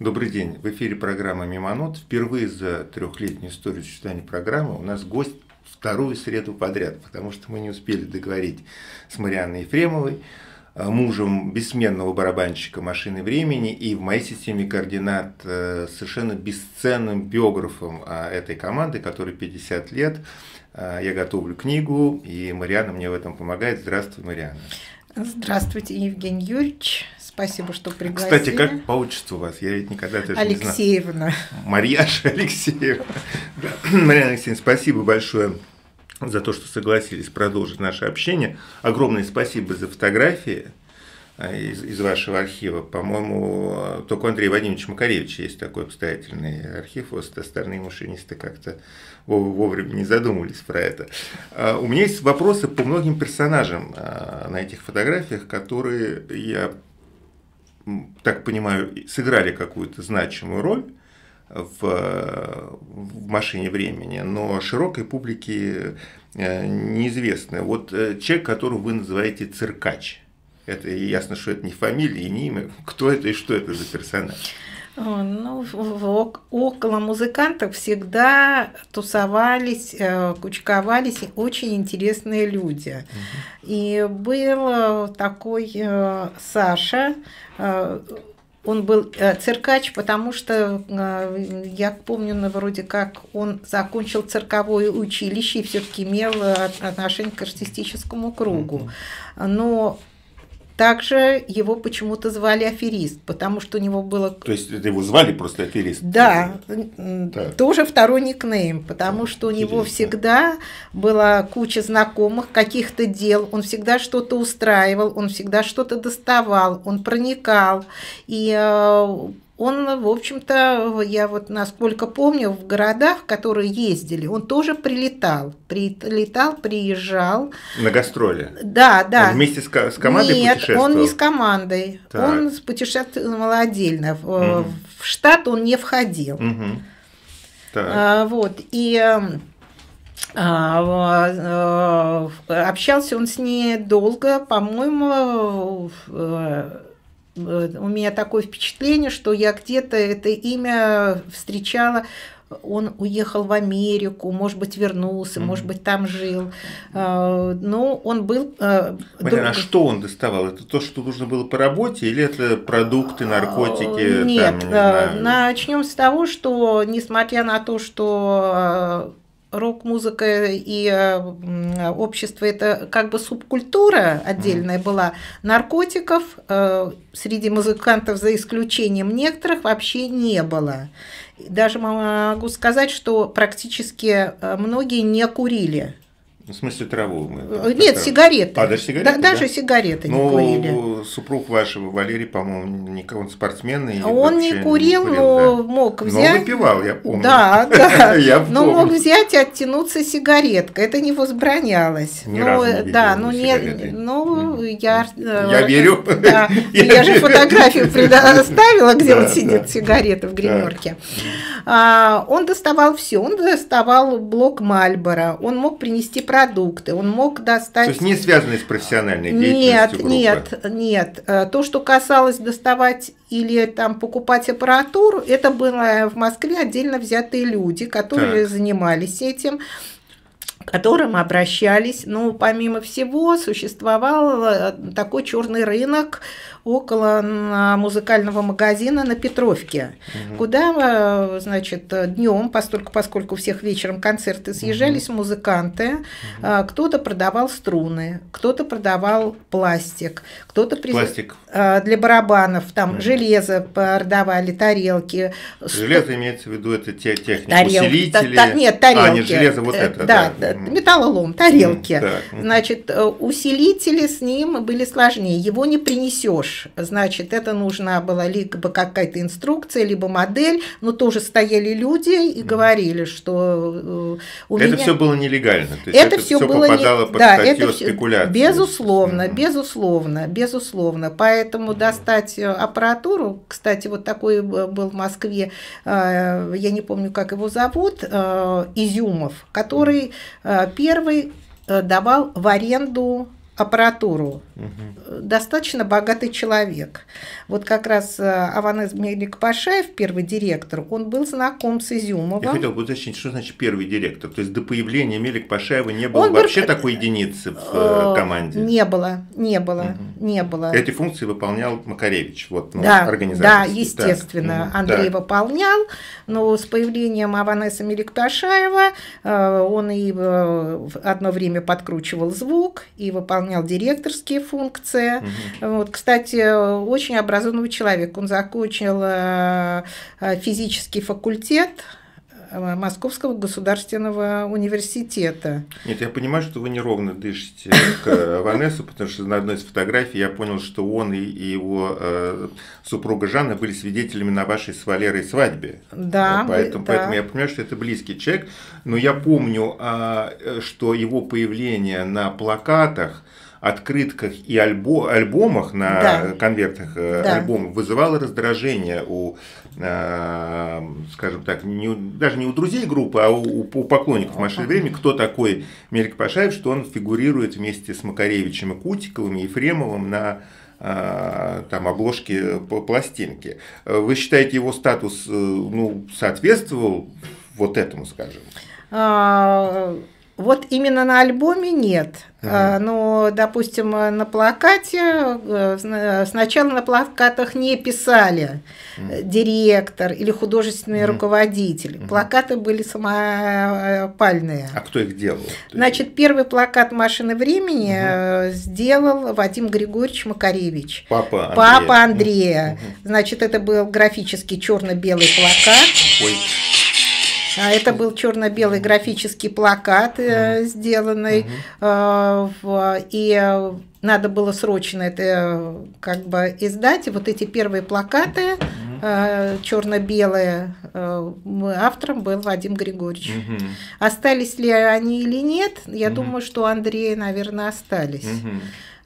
Добрый день. В эфире программа «Мимонот». Впервые за трехлетнюю историю существования программы у нас гость вторую среду подряд, потому что мы не успели договорить с Марианной Ефремовой, э, мужем бессменного барабанщика «Машины времени» и в моей системе координат э, совершенно бесценным биографом а, этой команды, которой 50 лет. Э, я готовлю книгу, и Мариана мне в этом помогает. Здравствуй, Мариана. Здравствуйте, Евгений Юрьевич. Спасибо, что пригласили. Кстати, как получится у вас? Я ведь никогда даже не знал. знаю. Марьяша Алексеевна. Марьяна Алексеевна, спасибо большое за то, что согласились продолжить наше общение. Огромное спасибо за фотографии а, из, из вашего архива. По-моему, только Андрей Вадимович Макаревич есть такой обстоятельный архив, вот остальные машинисты как-то вовремя не задумывались про это. А, у меня есть вопросы по многим персонажам а, на этих фотографиях, которые я так понимаю, сыграли какую-то значимую роль в, э, в машине времени, но широкой публике э, неизвестны. Вот э, человек, которого вы называете циркач, это ясно, что это не фамилия не имя. Кто это и что это за персонаж? Ну, около музыкантов всегда тусовались, э, кучковались очень интересные люди. Угу. И был э, такой э, Саша, он был циркач, потому что я помню, ну, вроде как он закончил цирковое училище и все-таки имел отношение к артистическому кругу. Но также его почему-то звали аферист, потому что у него было... То есть это его звали просто аферист? Да, да. тоже второй никнейм, потому что у Интересно. него всегда была куча знакомых, каких-то дел, он всегда что-то устраивал, он всегда что-то доставал, он проникал. И э, он, в общем-то, я вот насколько помню, в городах, в которые ездили, он тоже прилетал, прилетал, приезжал. На гастроли? Да, да. Он вместе с, с командой Нет, путешествовал? он не с командой, так. он путешествовал отдельно, угу. Э, в штат он не входил. Угу. Так. А, вот, и а, э, общался он с ней долго, по-моему, э, Э, у меня такое впечатление, что я где-то это имя встречала он уехал в Америку, может быть, вернулся, mm-hmm. может быть, там жил. А, Но ну, он был... Блин, э, а что он доставал? Это то, что нужно было по работе, или это продукты, а, наркотики? Нет, там, не э, начнем с того, что несмотря на то, что а, рок-музыка и э, общество это как бы субкультура отдельная была наркотиков э, среди музыкантов за исключением некоторых вообще не было даже могу сказать что практически э, многие не курили в смысле траву мы? Нет, это... сигареты. А, даже сигареты? Да, да? Даже сигареты не но ну, курили. супруг вашего, Валерий, по-моему, никого он спортсмен. он не курил, не курил, но да. мог взять. Но выпивал, я помню. Да, да. я помню. Но мог взять и оттянуться сигареткой. Это не возбранялось. Ни разу э, да, ну, нет ну я... Я э, верю. Да, я, же фотографию предоставила, где он сидит да. сигареты в гримерке. А, он доставал все. Он доставал блок Мальбора. Он мог принести продукты продукты, он мог достать... То есть не связанные с профессиональной деятельностью Нет, группы. нет, нет. Э, то, что касалось доставать или там покупать аппаратуру, это было в Москве отдельно взятые люди, которые так. занимались этим к которым обращались. Ну, помимо всего, существовал э, такой черный рынок около а, музыкального магазина на Петровке, угу. куда, э, значит, днем, поскольку, поскольку всех вечером концерты съезжались угу. музыканты, угу. кто-то продавал струны, кто-то продавал пластик, кто-то приз... пластик э, для барабанов, там угу. железо продавали, тарелки. Железо имеется в виду это те техники, тарелки, усилители. Та, та, нет, тарелки. А, нет, железо вот это. Да, да. металлолом, тарелки. Так. Значит, усилители с ним были сложнее, его не принесешь ешь. Значит, это нужна была либо какая-то инструкция, либо модель, но тоже стояли люди и говорили, что э, у это меня... все было нелегально. То есть это, это все, все было попадало не... под да, статью это... спекуляции. Безусловно, mm-hmm. безусловно, безусловно. Поэтому mm-hmm. достать э, аппаратуру, кстати, вот такой э, был в Москве, я не помню, как его зовут, Изюмов, который первый давал в аренду аппаратуру угу. достаточно богатый человек. Вот как раз э, Аванес Мелик Пашаев, первый директор, он был знаком с Изюмовым. Я хотел бы уточнить, что значит первый директор? То есть до появления Мелик Пашаева не было он вообще был... такой единицы в э, э, команде? Не было, не было, угу. не было. Эти функции выполнял Макаревич, вот, ну, да, Да, естественно, да. Андрей да. выполнял, но с появлением Аванеса Мелик Пашаева он и одно время подкручивал звук и выполнял директорские функция. Угу. Вот, кстати, очень образованный человек. Он закончил э, э, физический факультет э, Московского государственного университета. Нет, я понимаю, что вы неровно дышите к Ванессу, потому что на одной из фотографий я понял, что он и, его э, супруга Жанна были свидетелями на вашей с Валерой свадьбе. Да. Поэтому, да. поэтому я понимаю, что это близкий человек. Но я помню, а, э, что его появление на плакатах – открытках и альбо альбомах, на да. конвертах э, да. альбомов, вызывало раздражение у, э, скажем так, не, даже не у друзей группы, а у, у поклонников «Машины времени», кто такой Мелик Пашаев, что он фигурирует вместе с Макаревичем и Кутиковым, и Ефремовым на э, там обложки э, пластинке Вы считаете, его статус ну, соответствовал вот этому, скажем? А, вот именно на альбоме нет, ага. А, но, допустим, на плакате э, сначала на плакатах не писали ага. Э, директор или художественный ага. руководитель. Плакаты были самопальные. А кто их делал? Значит, первый плакат машины времени ага. Э, сделал Вадим Григорьевич Макаревич. Папа Андрея. Папа Андрея. Ага. Значит, это был графический черно-белый плакат. Ой. А это был черно-белый графический плакат mm сделанный. Mm-hmm. И надо было срочно это как бы издать. вот эти первые плакаты mm черно-белые автором был Вадим Григорьевич. Остались ли они или нет? Я думаю, что Андрей, наверное, остались.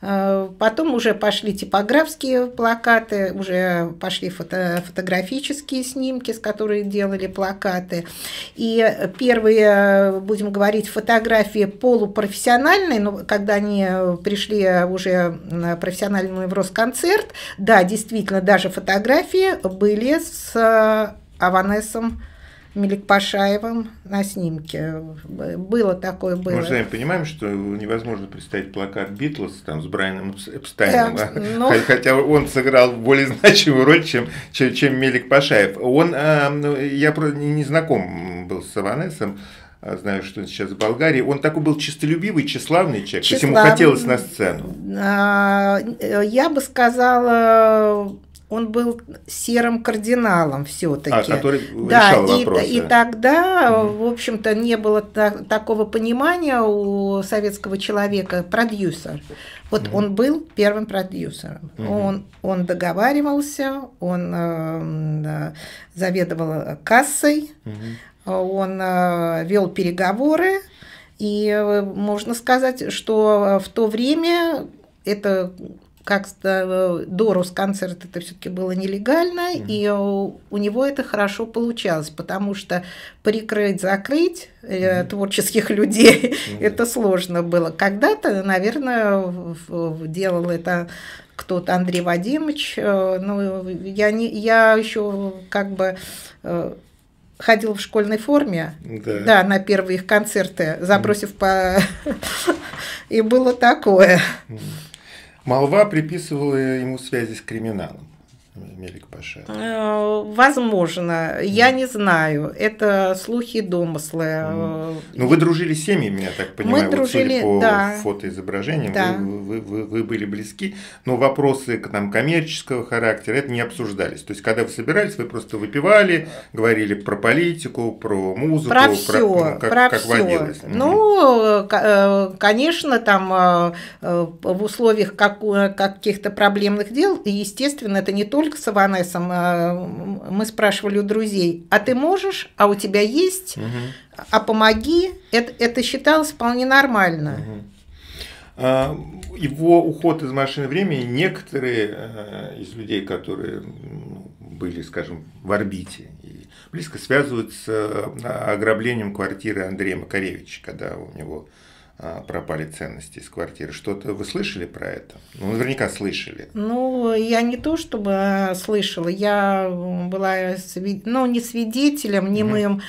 Э, потом уже пошли типографские плакаты, уже пошли фото, фотографические снимки, с которых делали плакаты. И первые, будем говорить, фотографии полупрофессиональные, но ну, когда они пришли уже профессиональную в Росконцерт, да, действительно, даже фотографии были с э, Аванесом Меликпашаевым на снимке. Было такое, было. Мы же сами понимаем, что невозможно представить плакат Битлз там с Брайаном Эпстайном, э, ну... хотя он сыграл более значимую роль, чем, чем, чем Мелик Пашаев. Он, а, ну, я не знаком был с Саванесом, а, знаю, что он сейчас в Болгарии, он такой был чистолюбивый, тщеславный человек, тщеславный. то есть ему хотелось на сцену. А, э, я бы сказала, он был серым кардиналом все-таки. А, который да, и, и тогда, угу. в общем-то, не было так, такого понимания у советского человека продюсер. Вот угу. он был первым продюсером. Угу. Он, он договаривался, он э, э заведовал кассой, угу он э, вел переговоры, и э, можно сказать, что в то время это как то э, до Росконцерта это все-таки было нелегально, mm. и у него это хорошо получалось, потому что прикрыть, закрыть mm. творческих людей mm. это сложно было. Когда-то, наверное, делал это кто-то Андрей Вадимович, но ну, я не, я еще как бы ходил в школьной форме, да, да на первые их концерты, забросив mm. по... И было такое. Молва приписывала ему связи с криминалом. Мелик Паша? Э, возможно, я не знаю. Это слухи домыслы. Э, ну, вы дружили с семьями, я так понимаю, Мы вот дружили, судя по да. фотоизображениям, да. Вы, вы, вы, вы были близки, но вопросы к там, коммерческого характера это не обсуждались. То есть, когда вы собирались, вы просто выпивали, говорили про политику, про музыку, про, про все, ну, как, про как все. водилось. Ну, э, конечно, там в условиях как, каких-то проблемных дел, и, естественно, это не только только с Иванесом, э, мы спрашивали у друзей, а ты можешь, а у тебя есть, угу. а помоги, это, это считалось вполне нормально. Угу его уход из машины времени некоторые э, из людей, которые ну, были, скажем, в орбите, близко связывают с э, ограблением квартиры Андрея Макаревича, когда у него а, пропали ценности из квартиры. Что-то вы слышали про это? Ну, наверняка слышали. Ну, я не то чтобы а, слышала, я была, ну, не свидетелем, не моим mm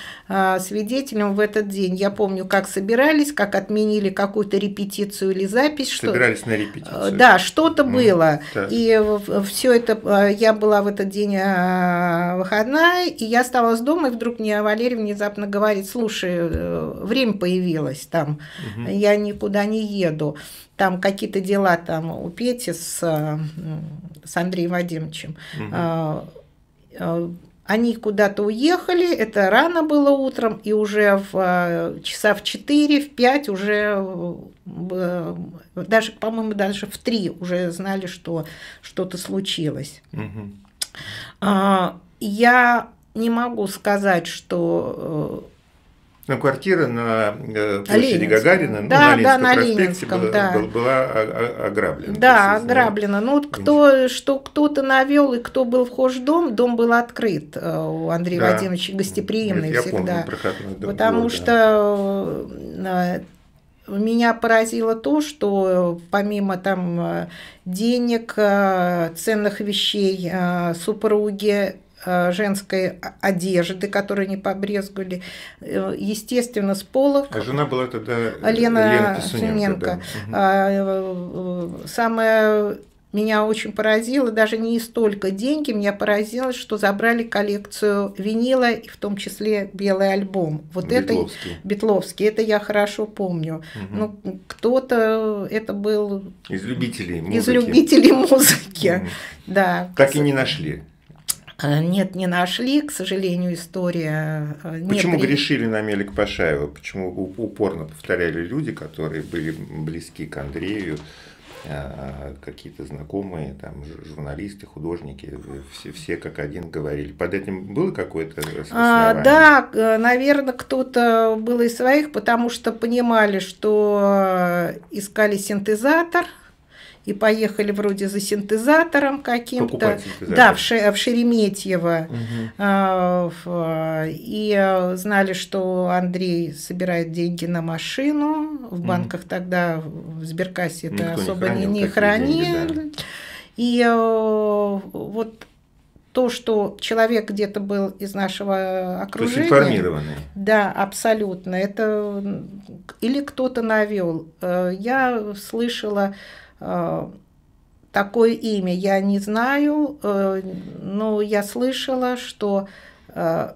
свидетелем в этот день. Я помню, как собирались, как отменили какую-то репетицию или запись. Собирались что... на репетицию. Да, что-то mm было. Так. И все это, я была в этот день выходная, и я стала с дома, и вдруг мне Валерий внезапно говорит, слушай, э, время появилось там, mm я никуда не еду. Там какие-то дела там у Пети с, э, с Андреем Вадимовичем. Угу. Они куда-то уехали, это рано было утром, и уже в э, часа в 4, в 5 уже, даже, по-моему, даже в 3 уже знали, что что-то случилось. Угу. Я не могу сказать, что но квартира э, на площади Гагарина, да, ну, на, да, на Ленинском была, да. была ограблена. Да, ограблена. Ну, вот кто, что кто-то навел и кто был вхож в дом, дом был открыт э, у Андрея да. Вадимовича гостеприимный Нет, всегда. Помню, дом потому был, что да. Э, меня поразило то, что помимо там денег, ценных вещей супруги Э, женской одежды, которые не побрезгули, э, естественно, с полок. А жена была тогда э, Лена, Лена Суненко. Да. А, самое меня очень поразило, даже не столько деньги, меня поразило, что забрали коллекцию винила, в том числе белый альбом. Вот Бетловский. это Бетловский, это я хорошо помню. Угу. Ну, кто-то это был... Из любителей музыки. Из любителей музыки, угу. да. Так и не нашли. Э, нет, не нашли, к сожалению, история. Э, Почему нет, грешили на Мелик Пашаева? Почему упорно повторяли люди, которые были близки к Андрею, э, какие-то знакомые, там, журналисты, художники, все, все как один говорили. Под этим было какое-то а, Да, наверное, кто-то был из своих, потому что понимали, что искали синтезатор – и поехали вроде за синтезатором каким-то. Да, в, Ше, в Шереметьево. Угу. и знали, что Андрей собирает деньги на машину. В угу. банках тогда, в Сберкассе это особо не хранил. Не, хранил. Деньги, да. И э, вот то, что человек где-то был из нашего окружения. То есть информированный. Да, абсолютно. Это или кто-то навел. Э, я слышала Э, такое имя я не знаю, э, но я слышала, что э,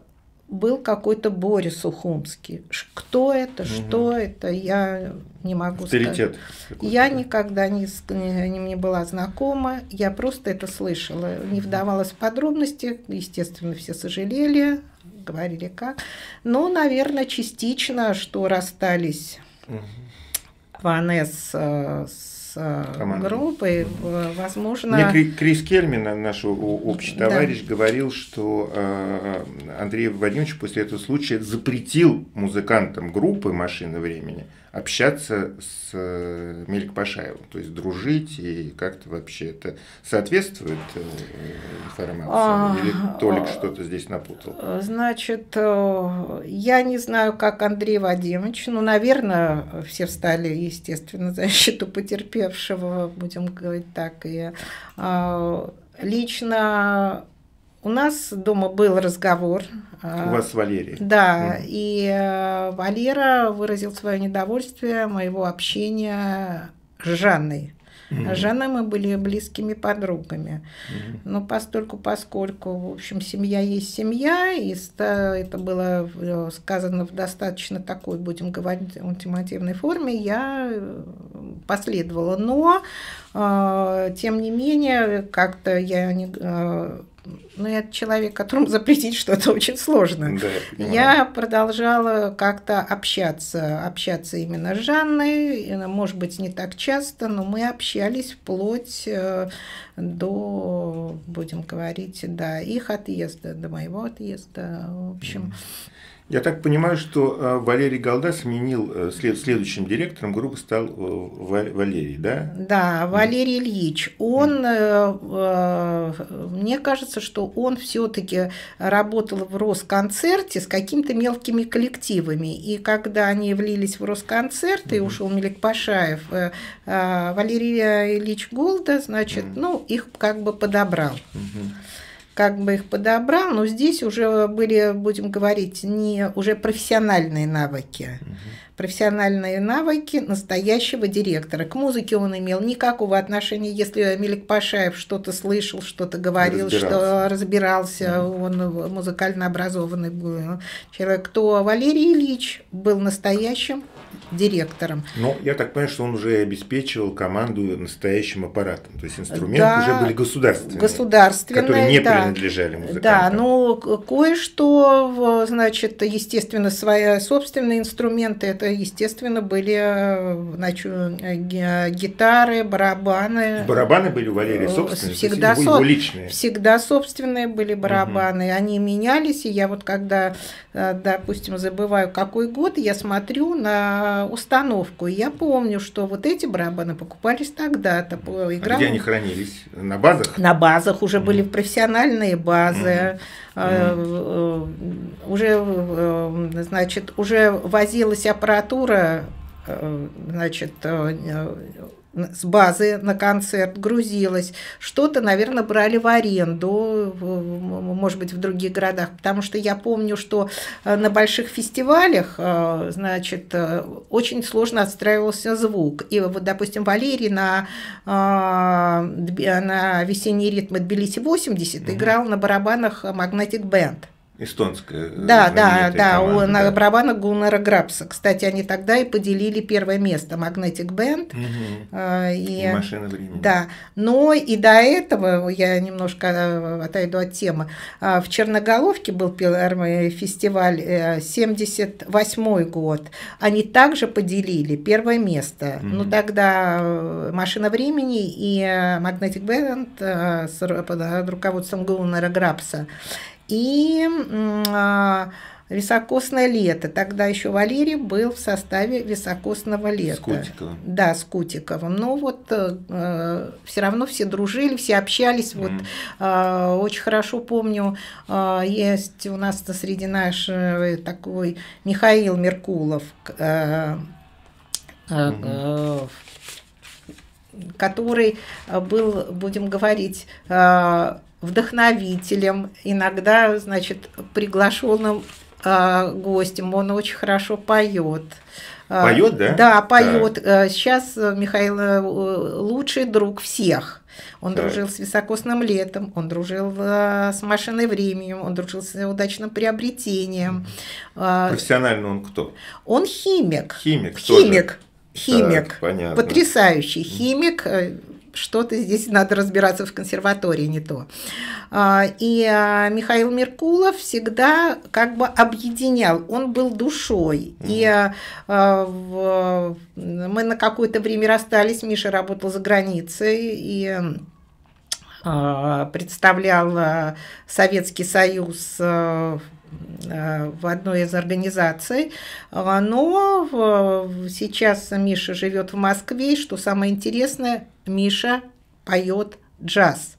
был какой-то Борис Ухумский. Кто это, угу. что это, я не могу Авторитет сказать. Я никогда не, не, не была знакома, я просто это слышала. Не вдавалась в подробности, естественно, все сожалели, говорили как. Но, наверное, частично, что расстались угу. Ванес с с э, Командой. группой, э, возможно... Мне Крис Кельмин, э, наш общий товарищ, да. говорил, что Андрей Владимирович после этого случая запретил музыкантам группы «Машины времени» общаться с э, Мелик Пашаевым, то есть дружить и как-то вообще это соответствует э, информации? А, Или Толик а, что-то здесь напутал? Значит, э, я не знаю, как Андрей Вадимович, ну, наверное, все встали, естественно, за защиту потерпевшего, будем говорить так, и лично у нас дома был разговор. А, У вас с Валерией. Да, mm. и э, Валера выразил свое недовольствие моего общения с Жанной. Mm. С Жанной мы были близкими подругами. Mm. Но постольку, поскольку, в общем, семья есть семья, и это было э, сказано в достаточно такой, будем говорить, ультимативной форме, я э, последовала. Но, тем не менее, как-то я не ну, я человек, которому запретить что-то очень сложно. Да, я, я продолжала как-то общаться, общаться именно с Жанной, может быть, не так часто, но мы общались вплоть э, до, будем говорить, до их отъезда, до моего отъезда, в общем. Mm. Я так понимаю, что э, Валерий Голда сменил э, след, следующим директором группы стал э, Валерий, да? Да, Валерий Ильич. Он, mm. мне кажется, что он все-таки работал в Росконцерте с какими-то мелкими коллективами. И когда они влились в Росконцерт, mm. и ушел Мелик Пашаев, Валерий Ильич Голда, значит, mm. ну, их как бы подобрал. Mm-hmm как бы их подобрал, но здесь уже были, будем говорить, не уже профессиональные навыки. Угу профессиональные навыки настоящего директора. К музыке он имел никакого отношения. Если Мелик Пашаев что-то слышал, что-то говорил, что разбирался, да. он музыкально образованный был э, человек, то Валерий Ильич был настоящим директором. Но я так понимаю, что он уже обеспечивал команду настоящим аппаратом. То есть инструменты да, уже были государственные, государственные, которые не да. принадлежали музыкантам. Да, но кое-что, значит, естественно, свои собственные инструменты – это естественно, были э, значит, э, гитары, барабаны. Барабаны были у Валерия э, собственные? Всегда, со... его личные. всегда собственные были барабаны. Угу. Они менялись, и я вот когда, допустим, забываю какой год, я смотрю на установку, и я помню, что вот эти барабаны покупались тогда-то. Играл... А где они хранились? На базах? На базах уже угу. были профессиональные базы. Угу. Mm. Уже, э, значит, уже возилась аппаратура, значит, с базы на концерт, грузилась Что-то, наверное, брали в аренду, может быть, в других городах. Потому что я помню, что э, на больших фестивалях, э, значит, э, очень сложно отстраивался звук. И вот, допустим, Валерий на, на весенний ритм Тбилиси 80 mm-hmm. играл на барабанах Magnetic Band эстонская. Э, да, да, да, команда, у да. барабана Гуннера Грабса. Кстати, они тогда и поделили первое место Magnetic Band. Угу. И, и машина времени. Да, но и до этого, я немножко э, отойду от темы, э, в Черноголовке был фестиваль 78 год. Они также поделили первое место. Угу. Ну, тогда машина времени и Magnetic Band с под руководством Гуннера Грабса и а, Високосное лето. Тогда еще Валерий был в составе високосного лета. С Кутиковым. Да, с Кутиковым. Но вот э, э все равно все дружили, все общались. Mm. Вот э, очень хорошо помню, э, есть у нас среди наших э, такой Михаил Меркулов. Э, э, mm который был, будем говорить, вдохновителем, иногда, значит, приглашенным э, гостем. Он очень хорошо поет. А, поет, да? Да, поет. Да. Сейчас Михаил э, лучший друг всех. Он да. дружил с високосным летом, он дружил э, с машиной временем, он дружил с удачным приобретением. А, Профессионально он кто? Он химик. Химик. Химик. Тоже. Химик, так, понятно. потрясающий химик, что-то здесь надо разбираться в консерватории, не то. А, и а, Михаил Меркулов всегда как бы объединял, он был душой. И а, мы на какое-то время расстались, Миша работал за границей, и представлял Советский Союз в одной из организаций, но сейчас Миша живет в Москве, и что самое интересное, Миша поет джаз.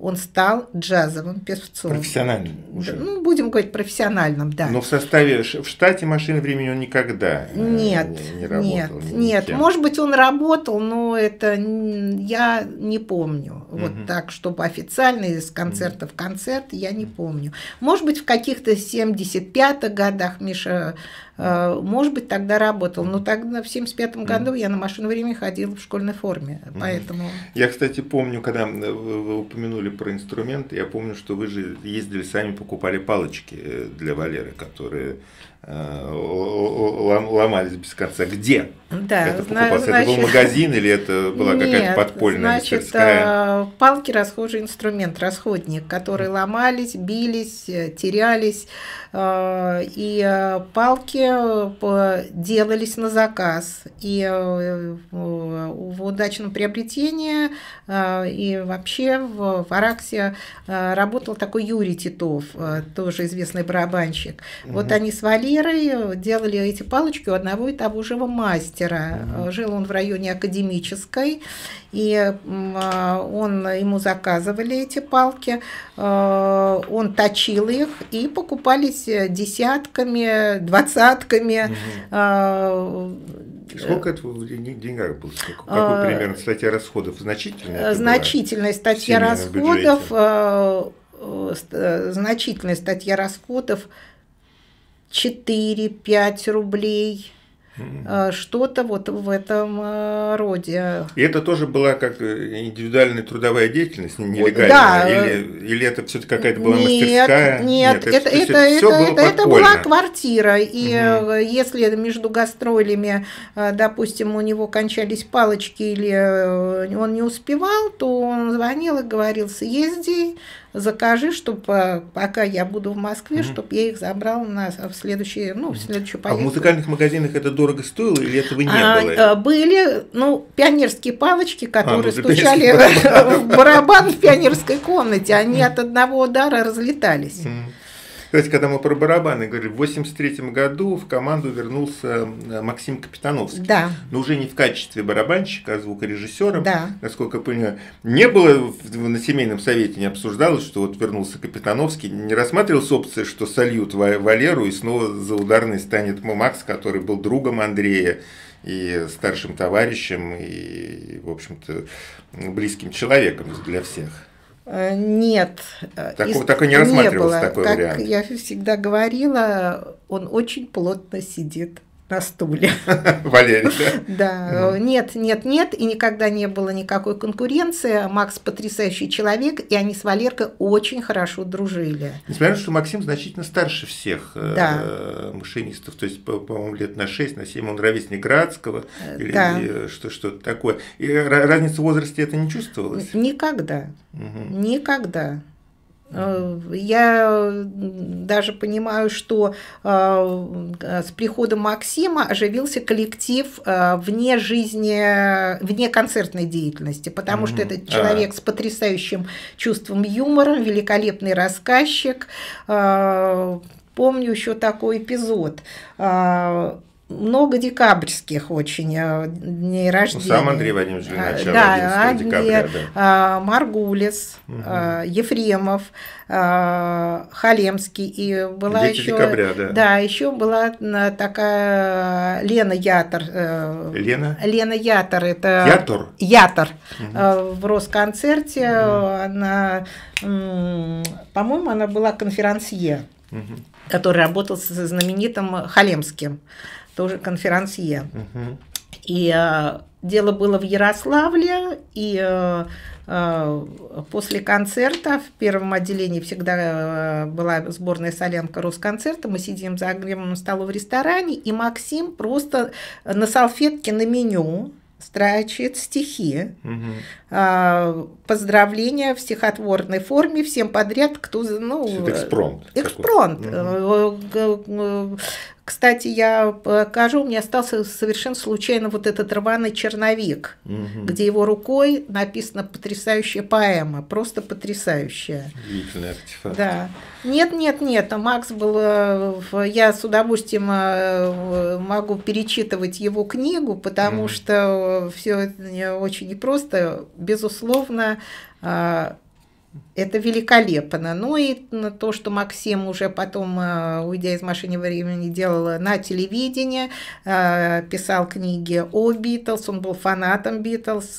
Он стал джазовым певцом. Профессиональным уже. Ну, будем говорить профессиональным, да. Но в составе, в штате машины времени он никогда э, нет, не, не работал. Нет, нет. Может быть, он работал, но это я не помню. Угу. Вот так, чтобы официально из концерта в концерт, я не помню. Может быть, в каких-то 75-х годах Миша Э, может быть, тогда работал, но тогда в 75 году я на машину времени ходила в школьной форме, поэтому... Я, кстати, помню, когда э, вы упомянули про инструмент, я помню, что вы же ездили сами, покупали палочки э, для Валеры, которые Э, ломались без конца. Где? Да, это покупался? Значит, это был магазин или это была какая-то подпольная значит, мастерская? Э, палки расхожий инструмент, расходник, которые ломались, бились, э, терялись. И палки делались на заказ. И в удачном приобретении и вообще в Араксе работал такой Юрий Титов, тоже известный барабанщик. Вот они свалили ювелиры делали эти палочки у одного и того же мастера. Mm-hmm. Жил он в районе Академической, и а, он, ему заказывали эти палки, а, он точил их, и покупались э, десятками, двадцатками. Mm-hmm. Сколько это в деньгах было? Какой примерно статья расходов? Значительная? Э, э, значительная статья расходов значительная статья расходов 4-5 рублей. Mm. Что-то вот в этом э, роде. И это тоже была как индивидуальная трудовая деятельность, нелегальная? Да. Э, или, или это все-таки какая-то была нет, мастерская? Нет, нет это, это, это, это, это, это была квартира. И угу. если между гастролями, допустим, у него кончались палочки или он не успевал, то он звонил и говорил, съезди, закажи, чтобы э, пока я буду в Москве, mm чтобы я их забрал на, э, в следующие, ну, в следующую поездку. А в музыкальных магазинах это дорого стоило или этого не а, было? Э, были, ну, пионерские палочки, а, ну, которые а, стучали в барабан в пионерской комнате, они от одного удара разлетались. Кстати, когда мы про барабаны говорили, в 83 году в команду вернулся э, Максим Капитановский. Да. Но уже не в качестве барабанщика, а звукорежиссером. Да. Насколько я понимаю. Не было на семейном совете, не обсуждалось, что вот вернулся Капитановский. Не рассматривалась опция, что сольют Валеру и снова за ударный станет Макс, который был другом Андрея и старшим товарищем, и, в общем-то, близким человеком для всех. Э, нет. Э, Такого, так и не рассматривался не такой как вариант. Я всегда говорила, он очень плотно сидит на стуле. Валерий, да? Да, нет, нет, нет, и никогда не было никакой конкуренции. Макс потрясающий человек, и они с Валеркой очень хорошо дружили. Несмотря на то, что Максим значительно старше всех э, да. машинистов, то есть, по-моему, лет на 6, на 7 он ровесник Градского, э, или да. что-то такое. И разница в возрасте это не чувствовалось? Никогда, угу. никогда. Э, я даже понимаю, что э, с приходом Максима оживился коллектив э, вне жизни, вне концертной деятельности, потому что этот а. человек с потрясающим чувством юмора, великолепный рассказчик. Помню еще такой эпизод много декабрьских очень э, дней ну, рождения. сам Андрей Вадимович э, начало да, 11 декабря. Да. Э, Маргулис, угу. Ефремов, Халемский. И была Дети еще, декабря, да. Да, еще была такая Лена Ятор. Лена? Лена Ятор. Это Ятор? Ятор. Угу. В Росконцерте угу. она, по-моему, она была конферансье. Угу. который работал со знаменитым Халемским тоже конференция, И э, дело было в Ярославле, и э, э, после концерта в первом отделении всегда э, была сборная солянка Росконцерта, мы сидим за огромным столом в ресторане, и Максим просто на салфетке на меню строчит стихи. Угу. А, поздравления в стихотворной форме всем подряд, кто... Ну, экспромт. Экспромт. Угу. Кстати, я покажу, у меня остался совершенно случайно вот этот рваный черновик, угу. где его рукой написана потрясающая поэма, просто потрясающая. Удивительный артефакт. Да. Нет, нет, нет, а Макс был... Я с удовольствием могу перечитывать его книгу, потому угу. что все очень непросто безусловно, а, это великолепно. Ну и то, что Максим уже потом, а, уйдя из машины времени, делал на телевидении, а, писал книги о Битлз, он был фанатом Битлз,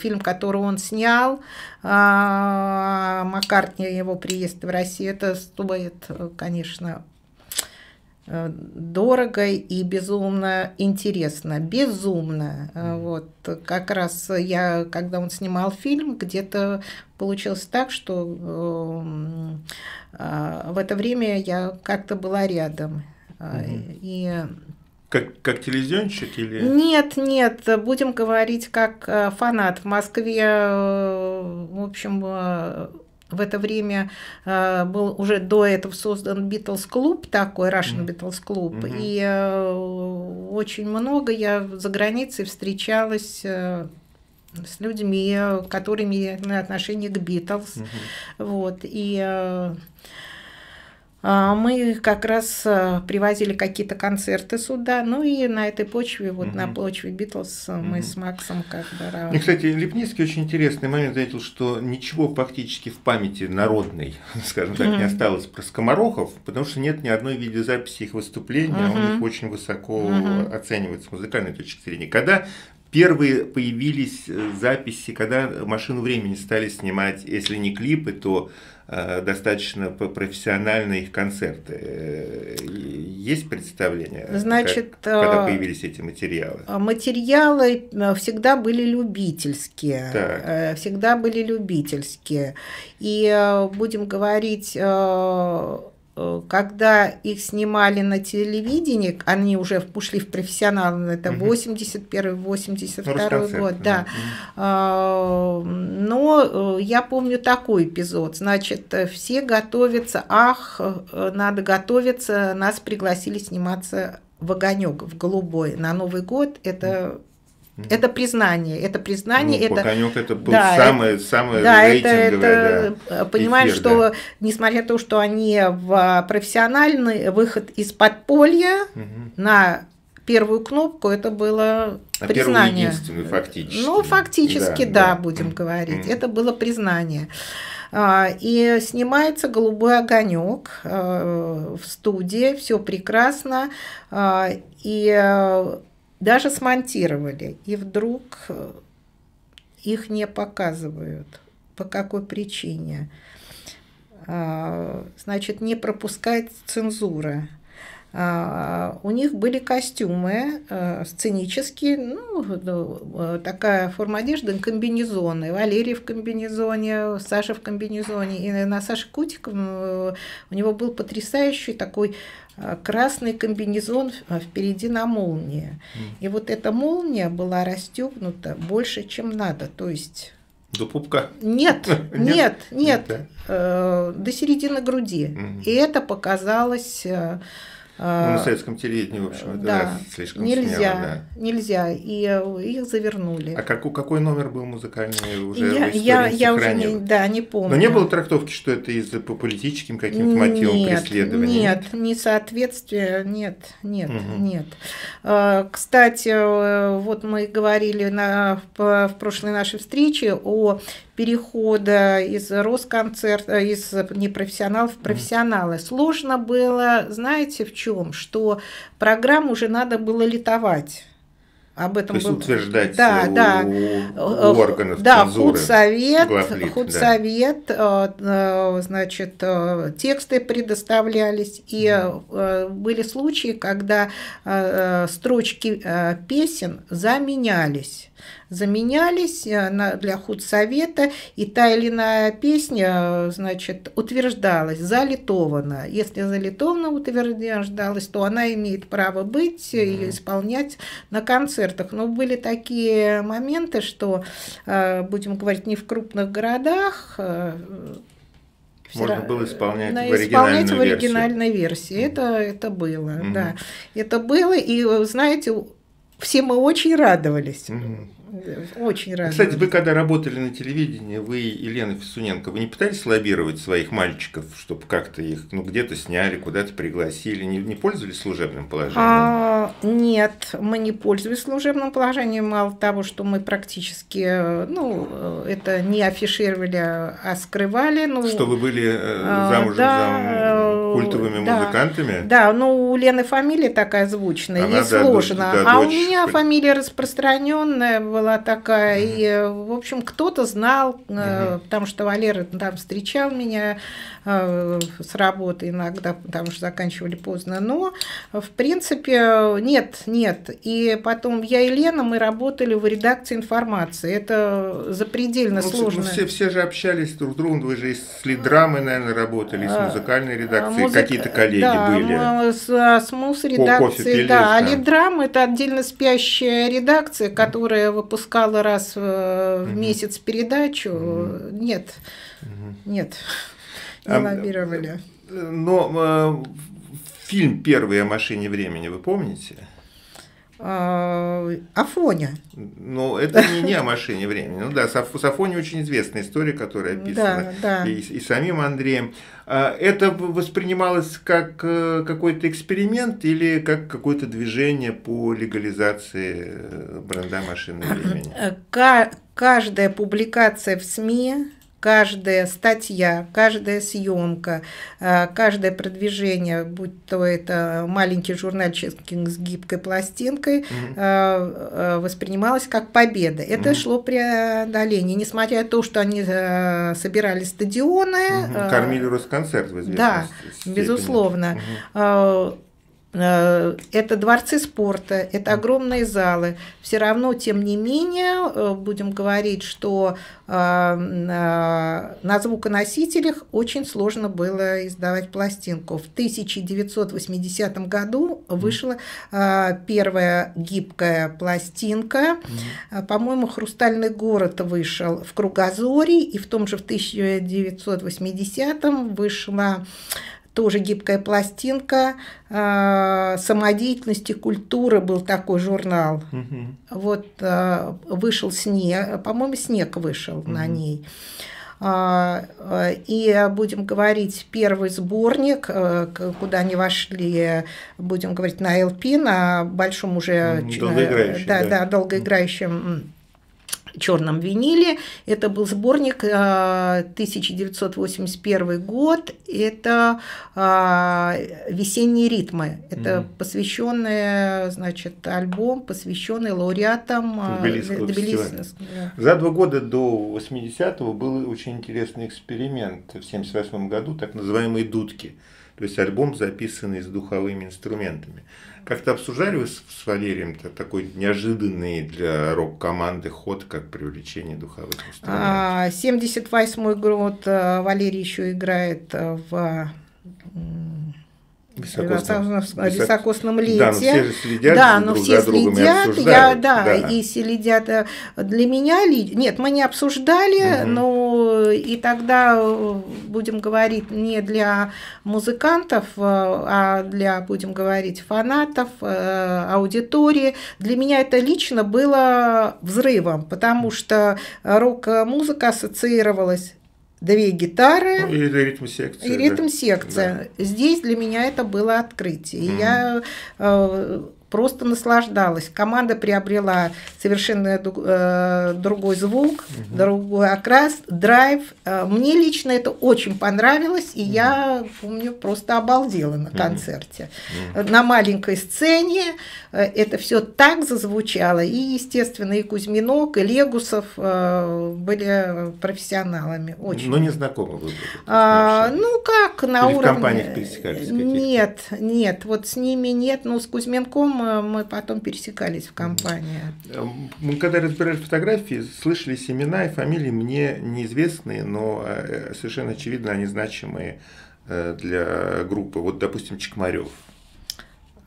фильм, который он снял, Маккартни, его приезд в Россию, это стоит, конечно, Э, дорого и безумно интересно. Безумно. Э, вот как раз я, когда он снимал фильм, где-то получилось так, что эм, э, в это время я как-то была рядом. Угу. И как, как телевизионщик или... Нет, нет, будем говорить как фанат. В Москве, в общем, в это время э, был уже до этого создан Beatles клуб такой, Russian Битлз mm-hmm. клуб, mm-hmm. и э, очень много я за границей встречалась э, с людьми, э, которые имели отношение к Битлз, mm-hmm. вот и э, а, мы как раз э, привозили какие-то концерты сюда, ну и на этой почве, вот угу. на почве Битлз угу. мы с Максом как бы... И, кстати, Лепницкий очень интересный момент заметил, что ничего фактически в памяти народной, скажем так, угу. не осталось про скоморохов, потому что нет ни одной видеозаписи их выступления, угу. он их очень высоко угу. оценивает с музыкальной точки зрения. Когда Первые появились э, записи, когда машину времени стали снимать, если не клипы, то Э, достаточно профессиональные их концерты. Э, есть представление, э, Значит, как, когда появились эти материалы? Материалы всегда были любительские. Так. Всегда были любительские. И будем говорить Э, когда их снимали на телевидении, они уже пошли в профессионал, это 81-82 ну, год, да. Э, но э, я помню такой эпизод, значит, все готовятся, ах, надо готовиться, нас пригласили сниматься в огонек, в голубой, на Новый год, это это признание, это признание, ну, это. Поканек это был да, самое, самое да, рейтинговое. Это, да, э, понимаешь, эфир, что да. несмотря на то, что они в а, профессиональный выход из подполья угу. на первую кнопку, это было На признание. Единственную, фактически. Ну, фактически, да, да, да. будем mm-hmm. говорить. Это было признание. А, и снимается голубой огонек э, в студии, все прекрасно. А, и э, даже смонтировали, и вдруг э, их не показывают. По какой причине? А, значит, не пропускает цензура. А, у них были костюмы э, сценические, ну, э, такая форма одежды, комбинезоны. Валерий в комбинезоне, Саша в комбинезоне. И на Саше Кутиков у него был потрясающий такой Э, красный комбинезон э, впереди на молнии. И вот эта молния была расстегнута больше, чем надо. То есть до пупка? Нет, нет, нет, э, до середины груди. И это показалось а, ну, на советском телевидении, в общем, это да, слишком нельзя, смело, да. нельзя, и э, их завернули. А как, какой номер был музыкальный уже я, в я, я уже не, да, не помню. Но не было трактовки, что это из-за по политическим каким-то мотивам нет, преследования? Нет, несоответствие, нет, нет, угу. нет. А, кстати, э, вот мы говорили на, в прошлой нашей встрече о перехода из Росконцерта, э, из э, непрофессионалов в профессионалы. Сложно было, знаете, в чем? Что программу уже надо было литовать об этом То был... утверждать да, у, да. у э, органов да, цензуры. Худсовет, главлит, худсовет да. значит, тексты предоставлялись, и да. были случаи, когда строчки песен заменялись заменялись э, для худсовета, и та или иная песня, э, значит, утверждалась, залитована. Если залитована утверждалась, то она имеет право быть и исполнять на концертах. Но были такие моменты, что, э, будем говорить, не в крупных городах, можно было исполнять, на, в, исполнять в оригинальной версии. версии. Это, это было, угу. да. Это было, и, знаете, все мы очень радовались. Угу. Очень рано. Кстати, вы когда работали на телевидении, вы и Елена Фисуненко, вы не пытались лоббировать своих мальчиков, чтобы как-то их ну, где-то сняли, куда-то пригласили? Не, не пользовались служебным положением? А, нет, мы не пользовались служебным положением. Мало того, что мы практически, ну, это не афишировали, а скрывали. Ну, что вы были э, а, замужем да, за э, культовыми да, музыкантами? Да, ну, у Лены фамилия такая звучная, Она, ей да, сложно. Да, да, а дочь, у меня фамилия распространенная, была такая. Mm-hmm. И, э, в общем, кто-то знал, mm-hmm. потому что Валера там встречал меня, Э, с работы иногда, потому что заканчивали поздно. Но, в принципе, нет, нет. И потом я и Лена, мы работали в редакции информации. Это запредельно ну, сложно. все, все же общались друг с другом. Вы же и с лидрамой, наверное, работали, с а, музыкальной редакцией. Музык... Какие-то коллеги да, были. С, с мус-редакцией, да. А лидрам – это отдельно спящая редакция, которая выпускала раз в месяц передачу. Нет, нет. Не эм, лоббировали. Но э, фильм «Первые о машине времени» вы помните? Афоня. Ну, это не, не о машине времени. Ну да, с Афони очень известная история, которая описана да, да. И, и самим Андреем. А, это воспринималось как э, какой-то эксперимент или как какое-то движение по легализации э, бренда машины времени? Каждая публикация в СМИ каждая статья, каждая съемка, а, каждое продвижение, будь то это маленький журнальчик с гибкой пластинкой, mm -hmm. воспринималось как победа. Это mm -hmm. шло преодоление, несмотря на то, что они собирали стадионы. Mm -hmm. Кормили Росконцерт в Да, степени. безусловно. Mm -hmm. Э, это дворцы спорта, это огромные залы. Все равно, тем не менее, э, будем говорить, что э, на звуконосителях очень сложно было издавать пластинку. В 1980 году вышла первая гибкая пластинка. По-моему, «Хрустальный город» вышел в «Кругозоре», и в том же в 1980 вышла тоже гибкая пластинка э, самодеятельности культуры был такой журнал. Угу. Вот э, вышел снег, по-моему, снег вышел угу. на ней. А, э, и будем говорить первый сборник, э, куда они вошли, будем говорить на ЛП, на большом уже э, долгоиграющем, да, да. да, долгоиграющем черном виниле. Это был сборник 1981 э, год. Это э, «Весенние ритмы». Это угу. посвященный, значит, альбом, посвященный лауреатам э, Тбилисского За два года до 80-го был очень интересный эксперимент в 78 году, так называемые «дудки». То есть альбом, записанный с духовыми инструментами. Как-то обсуждали вы с, Валерием такой неожиданный для рок-команды ход, как привлечение духовых инструментов? 78 а, год э, Валерий еще играет э, в Високосном, о високосном лете. Да, но все же следят да, друг все за следят, я, да, да, и следят э, для меня, нет, мы не обсуждали, угу. но и тогда, э, будем говорить, не для музыкантов, э, а для, будем говорить, фанатов, аудитории. Для меня это лично было взрывом, потому что рок-музыка ассоциировалась две гитары ну, и ритм-секция. И ритм-секция. Да. Здесь для меня это было открытие. Угу. Я э, просто наслаждалась. Команда приобрела совершенно э, другой звук, угу. другой окрас, драйв. Э, мне лично это очень понравилось, и угу. я помню, просто обалдела на концерте. Угу. На маленькой сцене э, это все так зазвучало, и, естественно, и Кузьминок, и Легусов э, были профессионалами. Очень. Но не знакомы вы были? А, ну как, на Или уровне... в компаниях пересекались? Нет, нет, вот с ними нет, но с Кузьминком мы потом пересекались в компании. Эм, мы когда разбирали фотографии, слышали имена и фамилии мне неизвестные, но э, совершенно очевидно они значимые э, для группы. Вот, допустим, Чекмарев.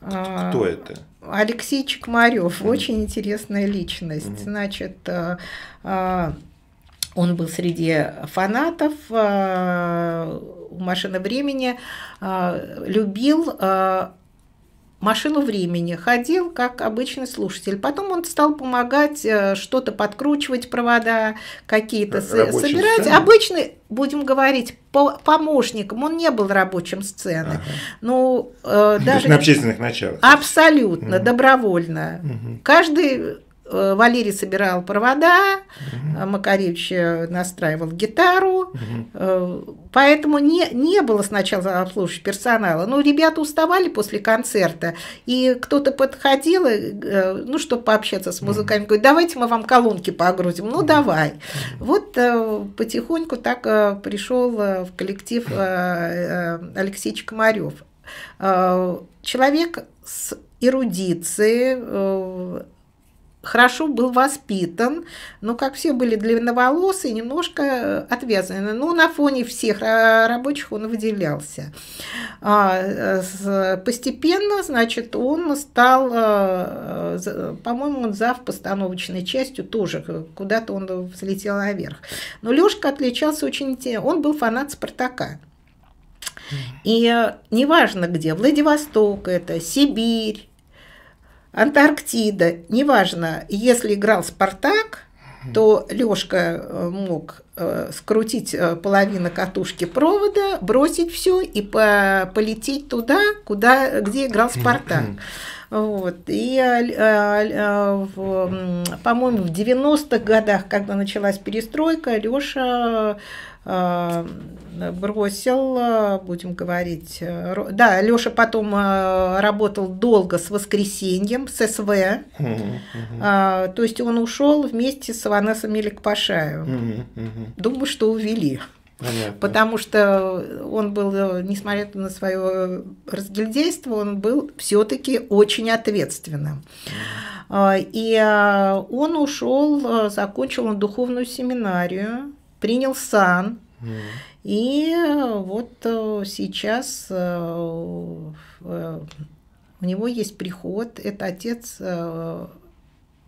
А, кто это? Алексей Чекмарев, mm-hmm. очень интересная личность. Mm-hmm. Значит, э, он был среди фанатов у машины времени, любил машину времени, ходил как обычный слушатель. Потом он стал помогать э, что-то подкручивать провода, какие-то собирать. Сцены. Обычный, будем говорить, помощником, он не был рабочим сцены. Ага. Ну, э, даже... на общественных началах. Абсолютно, угу. добровольно. Угу. Каждый Э, Валерий собирал провода, угу. Макаревич э, настраивал гитару, угу. поэтому не, не было сначала обслуживающего персонала. Но ну, ребята уставали после концерта, и кто-то подходил, ну, чтобы пообщаться с музыками, угу. говорит, давайте мы вам колонки погрузим, ну, давай. Вот потихоньку так пришел в коллектив Алексей Чекмарев. Человек с эрудицией, хорошо был воспитан, но, ну, как все были длинноволосые, немножко э, отвязаны. Но ну, на фоне всех э, рабочих он выделялся. А, э, постепенно, значит, он стал, по-моему, он зав постановочной частью тоже, куда-то он взлетел наверх. Но Лёшка отличался очень... тем, Он был фанат «Спартака». И неважно где, Владивосток это, Сибирь, Антарктида, неважно, если играл Спартак, то Лёшка э, мог э, скрутить э, половину катушки провода, бросить все и по полететь туда, куда, где играл Спартак. Вот. И, по-моему, в 90-х годах, когда началась перестройка, Лёша Э, бросил, э, будем говорить, э, да, Лёша потом работал долго с воскресеньем, с СВ, mm -hmm. то есть он ушел вместе с Аванесом Меликпашаевым. Mm -hmm. Думаю, что увели. Понятно. Потому что он был, несмотря на свое разгильдейство, он был все-таки очень ответственным. А, и он ушел, закончил он духовную семинарию принял сан. И э, вот э, сейчас э, у него есть приход. Это отец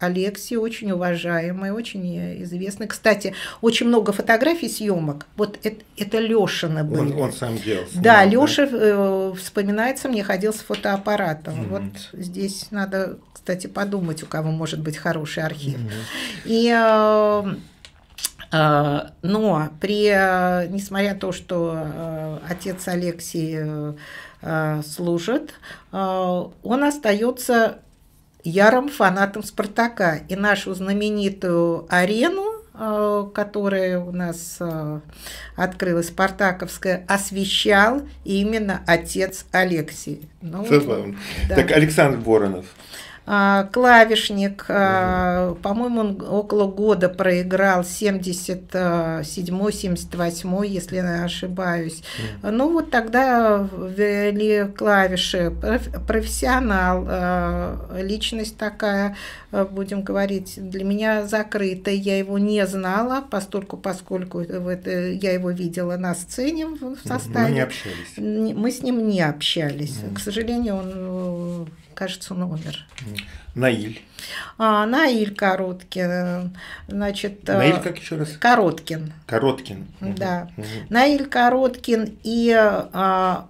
Алексей, очень уважаемый, очень известный. Кстати, очень много фотографий съемок. Вот это, это Лешина был. Он, он сам делал. Да, да Леша, да? вспоминается, мне ходил с фотоаппаратом. Угу. Вот здесь надо, кстати, подумать, у кого может быть хороший архив. Угу. И Э, но при, э, несмотря на то, что э, отец Алексий служит, он остается ярым фанатом Спартака. И нашу знаменитую арену которая у нас открылась, спартаковская, освещал именно отец Алексий. Ну, Да. Так, Александр Воронов. А, клавишник, а, по-моему, он около года проиграл, 77-78, если я ошибаюсь. Mm. Ну вот тогда ввели клавиши, профессионал, а, личность такая, будем говорить, для меня закрытая, я его не знала, постольку, поскольку э, я его видела на сцене в составе. Мы не общались. Мы с ним не общались. Mm. К сожалению, он кажется, номер. Наиль. А, Наиль Короткин. Значит, э, Наиль как еще раз? Короткин. Короткин. Да. Угу. Наиль Короткин и а,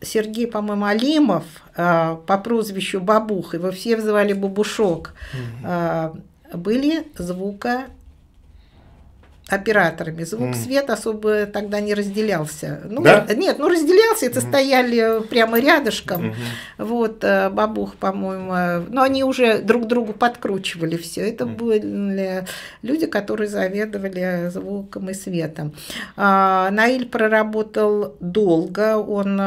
Сергей, по-моему, Алимов а, по прозвищу Бабух, его все звали Бабушок, угу. а, были звука операторами. Звук, mm. свет особо тогда не разделялся. Ну, да? Э, нет, ну разделялся, это mm. стояли прямо рядышком. Mm-hmm. Вот, э, бабух, по-моему. Э, но они уже друг другу подкручивали все. Это mm. были люди, которые заведовали звуком и светом. А, Наиль проработал долго. Он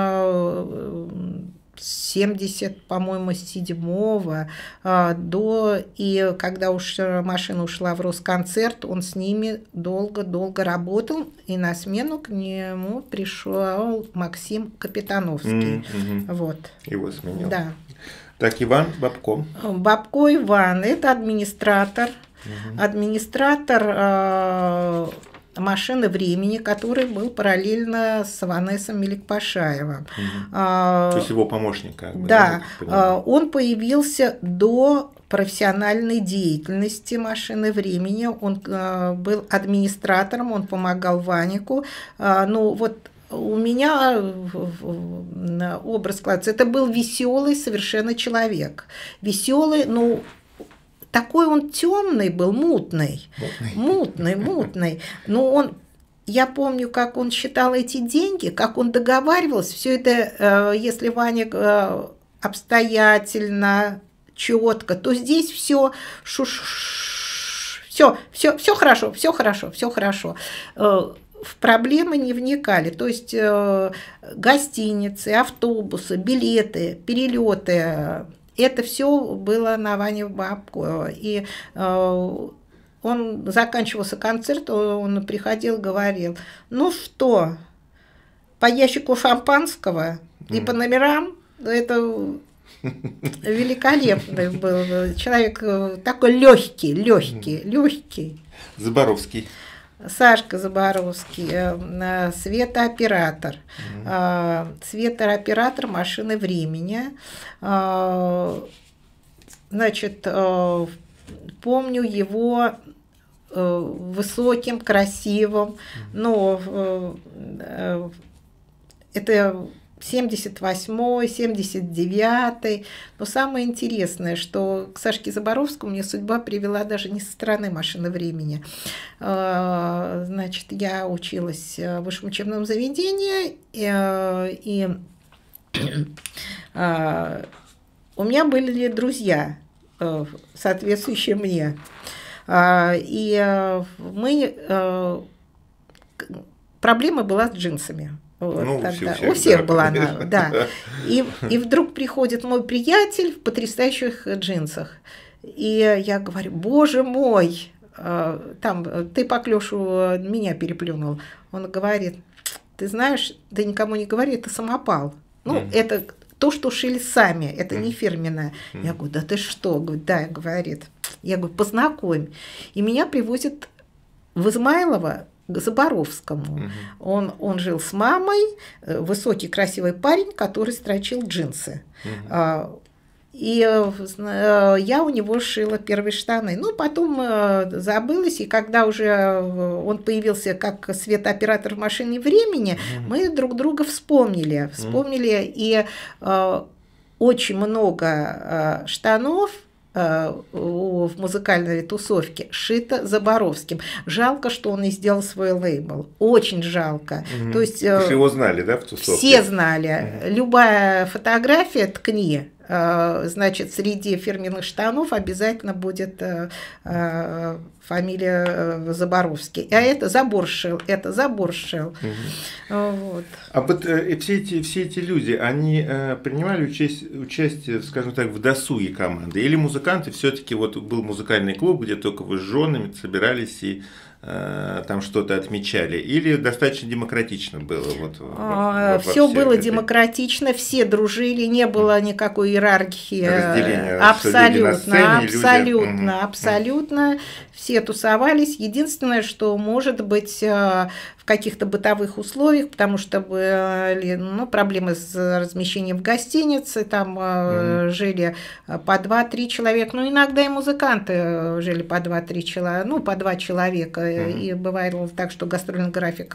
70, по-моему, 7 а, до, и когда уж э, машина ушла в Росконцерт, он с ними долго-долго работал, и на смену к нему пришел Максим Капитановский. Mm-hmm. Вот. Его сменил. Да. Так, Иван Бабко. Бабко Иван, это администратор. Угу. Администратор а, машины времени, который был параллельно с Ванесом Меликпашаевым. Угу. А, То есть его помощник. Как бы, да, да а, он появился до профессиональной деятельности машины времени. Он э, был администратором, он помогал Ванику. Э, ну вот у меня образ складывается. Это был веселый совершенно человек. Веселый, ну, такой он темный был, мутный. Мутный, мутный. мутный. Но он я помню, как он считал эти деньги, как он договаривался. Все это, э, если Ваня э, обстоятельно, четко, то здесь все шуш, все, все, все хорошо, все хорошо, все хорошо. Э, в проблемы не вникали. То есть гостиницы, автобусы, билеты, перелеты, это все было на Ване Бабку, И э, он заканчивался концерт, он приходил, говорил, ну что, по ящику шампанского и по номерам, это великолепный был человек, э, такой легкий, легкий, легкий. Заборовский. Сашка Забаровский э, э, светооператор, mm-hmm. светооператор машины времени. А, значит, э, помню его высоким, красивым, но это 78-й, 79-й. Но самое интересное, что к Сашке Заборовскому мне судьба привела даже не со стороны машины времени. А, значит, я училась в высшем учебном заведении, э, и, и а, у меня были друзья, э, соответствующие мне. А, и э, мы... Проблема была с джинсами. Вот ну, тогда. У всех, у всех да, была конечно. она, да. И, и вдруг приходит мой приятель в потрясающих джинсах. И я говорю, боже мой, а, там, ты по клёшу меня переплюнул. Он говорит, ты знаешь, да никому не говори, это самопал. Ну, mm. это то, что шили сами, это mm. не фирменное. Mm. Я говорю, да ты что? Говорит, да, говорит. Я говорю, познакомь. И меня привозят в Измайлово к Заборовскому. Угу. Он, он жил с мамой, э, высокий красивый парень, который строчил джинсы. Угу. И э, я у него шила первые штаны. Ну, потом э, забылась, и когда уже он появился как светооператор в машине времени, mm-hmm. мы друг друга вспомнили. Вспомнили, mm-hmm. и очень много штанов – Э, в музыкальной тусовке Шито Заборовским. Жалко, что он не сделал свой лейбл. Очень жалко. Угу. То есть, э, То есть его знали, да, в тусовке? Все знали. Угу. Любая фотография ткни Э, значит, среди фирменных штанов обязательно будет э, э, фамилия Заборовский. А это Заборшил, это Заборшил. Угу. Вот. А вот э, все, эти, все эти люди, они принимали участие, участие, скажем так, в досуге команды? Или музыканты все-таки, вот был музыкальный клуб, где только вы с женами собирались и Э, там что-то отмечали, или достаточно демократично было? Вот, а, во, все было этой... демократично, все дружили, не было никакой иерархии. Э, Разделение, абсолютно, сцене, абсолютно, люди... абсолютно. Все тусовались. Единственное, что, может быть, э, в каких-то бытовых условиях, потому что были э, ну, проблемы с размещением в гостинице, там mm-hmm. жили э, по 2-3 человека, ну иногда и музыканты жили по 2-3 человека, ну по 2 человека, mm-hmm. и бывало так, что гастрольный график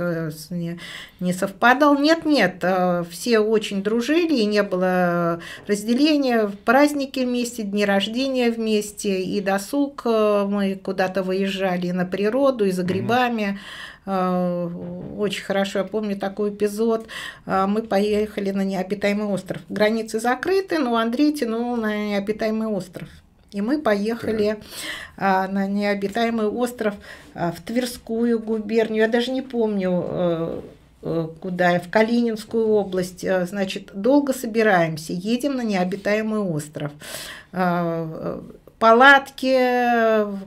не, не совпадал. Нет-нет, все очень дружили, и не было разделения, в праздники вместе, дни рождения вместе, и досуг мы куда-то выезжали на природу, и за грибами. Mm-hmm Э, очень хорошо, я помню такой эпизод. Э, мы поехали на необитаемый остров. Границы закрыты, но Андрей тянул на необитаемый остров. И мы поехали да. Э, на необитаемый остров в Тверскую губернию. Я даже не помню, куда, в Калининскую область. Значит, долго собираемся, едем на необитаемый остров палатки,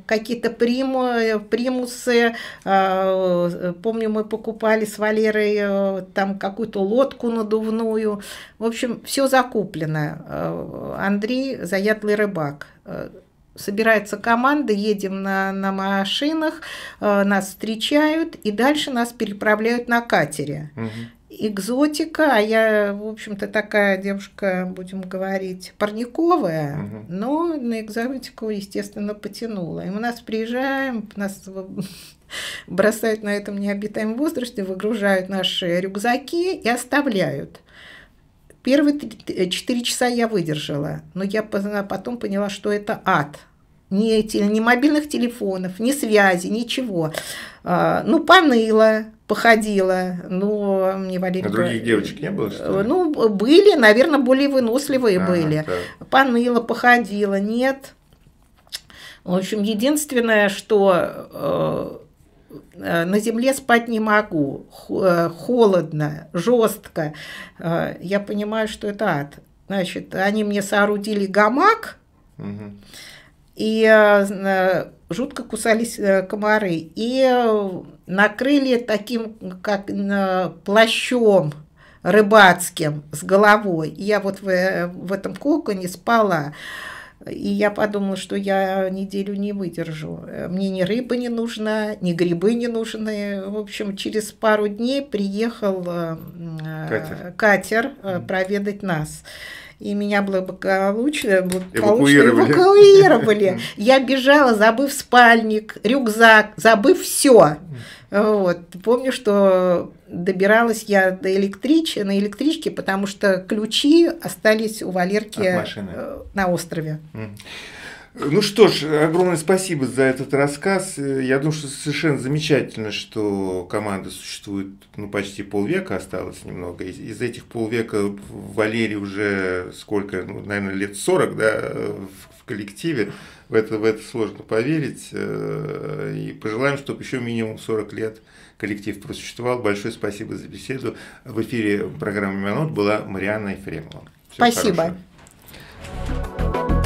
какие-то приму, примусы. А, помню, мы покупали с Валерой э, там какую-то лодку надувную. В общем, все закуплено. Э, Андрей заядлый рыбак э, собирается команда, едем на, на машинах, нас встречают, и дальше нас переправляют на катере. Угу экзотика. А я, в общем-то, такая девушка, будем говорить, парниковая, угу. но на экзотику, естественно, потянула. И мы нас приезжаем, нас бросают на этом необитаемом возрасте, выгружают наши рюкзаки и оставляют. Первые э, четыре часа я выдержала, но я потом поняла, что это ад. Ни, не мобильных телефонов, ни связи, ничего. А, ну, поныла, походила, но мне Валерия... А других девочек не было, что ли? Ну, были, наверное, более выносливые а, были. Да. Поныла, походила, нет. В общем, единственное, что э, э, на земле спать не могу, э, холодно, жестко. Я понимаю, что это ад. Значит, они мне соорудили гамак, угу. и жутко кусались э, комары и э, накрыли таким как э, плащом рыбацким с головой. И я вот в, в этом коконе спала. И я подумала, что я неделю не выдержу. Мне ни рыба не нужна, ни грибы не нужны. В общем, через пару дней приехал катер, катер проведать нас и меня благополучно, благополучно эвакуировали. эвакуировали. Я бежала, забыв спальник, рюкзак, забыв все. Вот. Помню, что добиралась я до электрич... на электричке, потому что ключи остались у Валерки э, на острове. Ну что ж, огромное спасибо за этот рассказ. Я думаю, что совершенно замечательно, что команда существует ну, почти полвека, осталось немного. Из, из этих полвека Валерий уже сколько, ну, наверное, лет 40 да, в, в коллективе. В это, в это сложно поверить. Э, и пожелаем, чтобы еще минимум 40 лет коллектив просуществовал. Большое спасибо за беседу. В эфире программы «Минут» была Марианна Ефремова. Всего спасибо. Хорошего.